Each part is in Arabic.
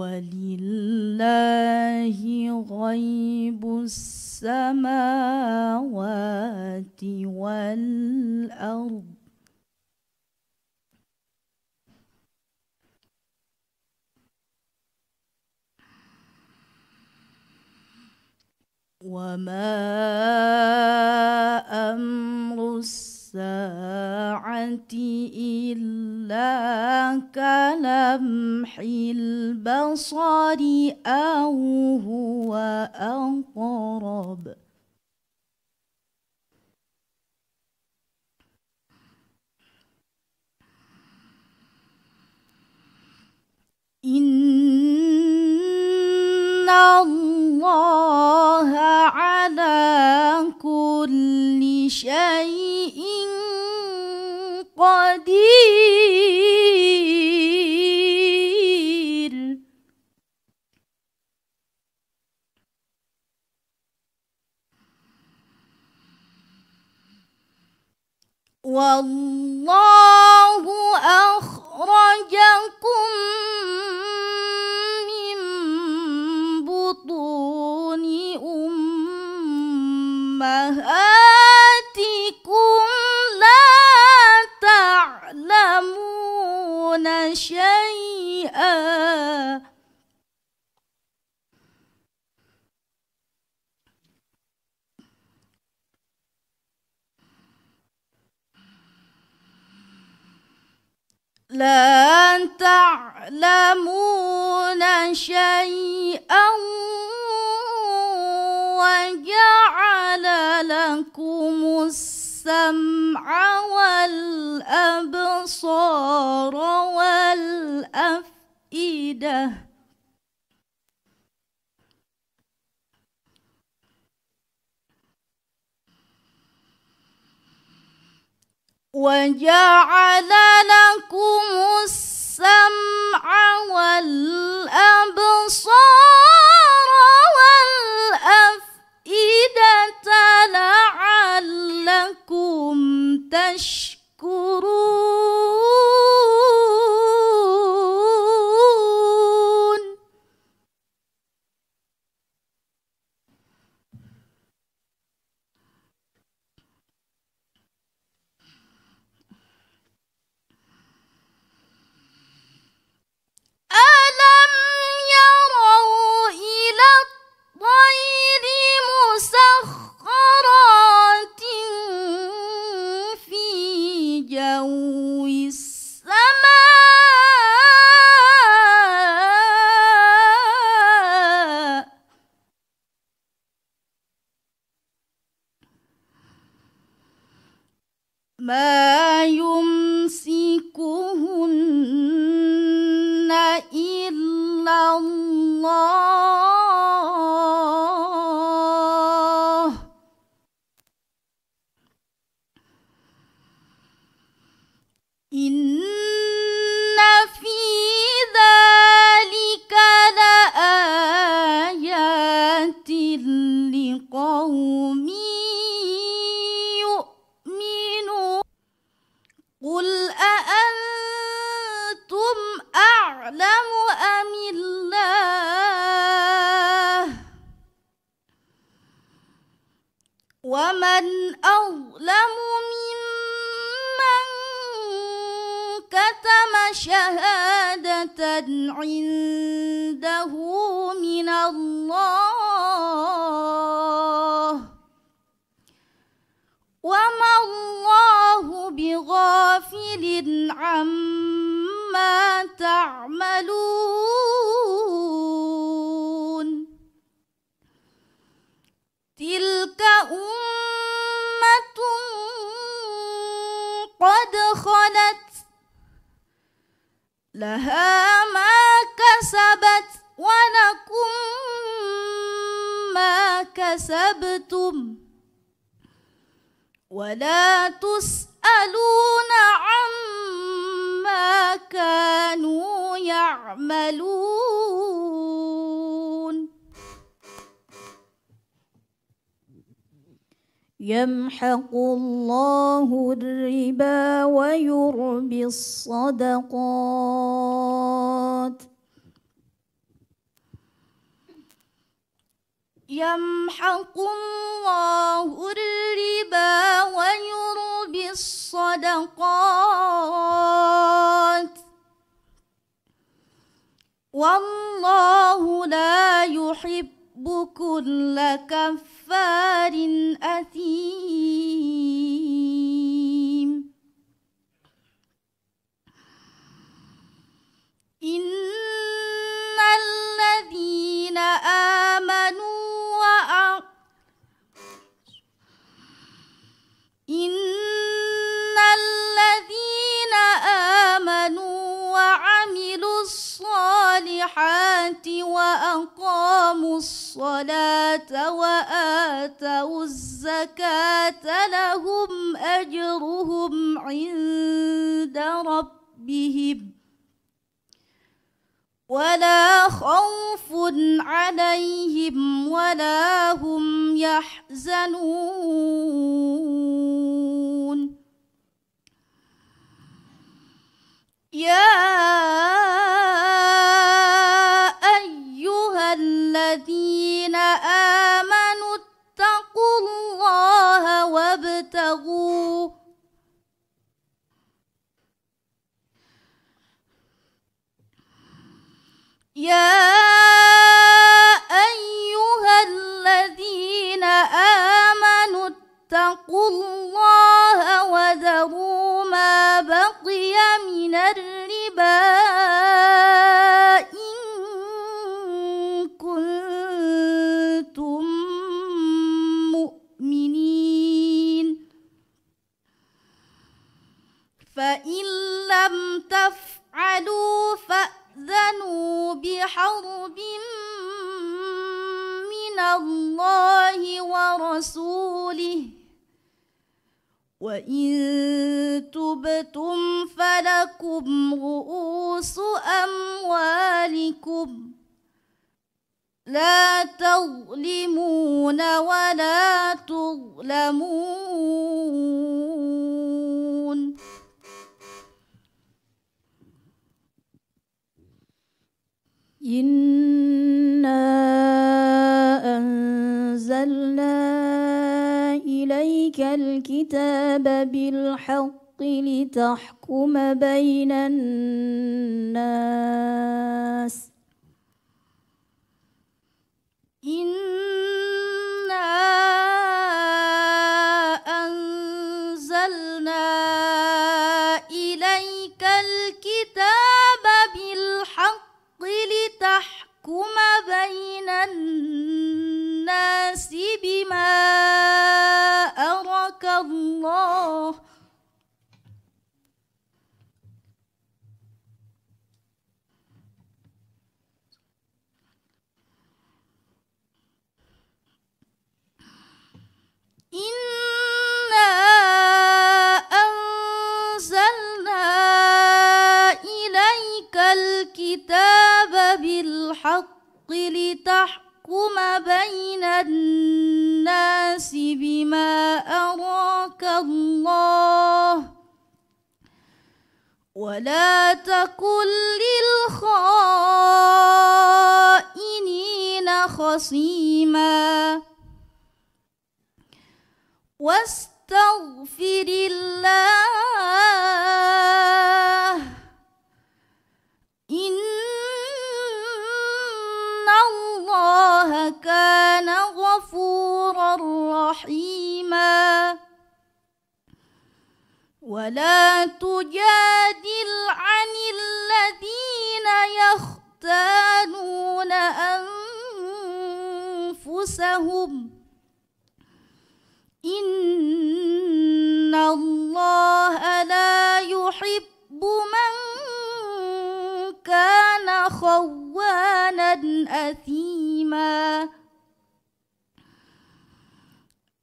ولله غيب السماوات والأرض وما أمر الساعة ساعتي إلا كلمح البصر أو هو أقرب إن الله على كل شيء والله أخرجكم من بطون أمهاتكم لا تعلمون شيئا لن تعلمون شيئا وجعل لكم السمع والأبصار والأفئدة وجعل لكم السمع والأرض 没有。ومن أظلم ممن كتم شهادة عنده من الله وما الله بغافل عما تعملون لها ما كسبت ولكم ما كسبتم ولا تسألون عما كانوا يعملون يمحق الله الربا ويربي الصدقات يمحق الله الربا ويربي الصدقات والله لا يحب كل كفر غفار أثيم إن الذين آمنوا إن الذين آمنوا وعملوا الصالحات وأقاموا الصلاة الصلاة وآتوا الزكاة لهم أجرهم عند ربهم ولا خوف عليهم ولا هم يحزنون فإن لم تفعلوا فأذنوا بحرب من الله ورسوله وإن تبتم فلكم رؤوس أموالكم لا تظلمون ولا تظلمون إنا أنزلنا إليك الكتاب بالحق لتحكم بين الناس ولا تكن للخائنين خصيما واستغفر الله إن الله كان غفورا رحيما ولا تجاهل أنفسهم إن الله لا يحب من كان خوانا أثيما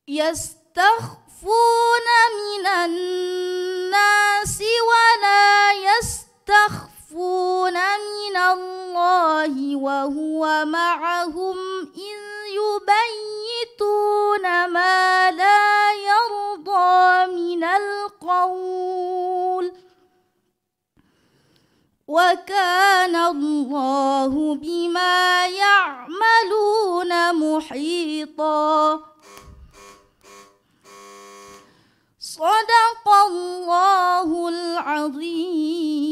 يستخفون من الناس ولا يستخفون من الله وهو معهم ما لا يرضى من القول وكان الله بما يعملون محيطا صدق الله العظيم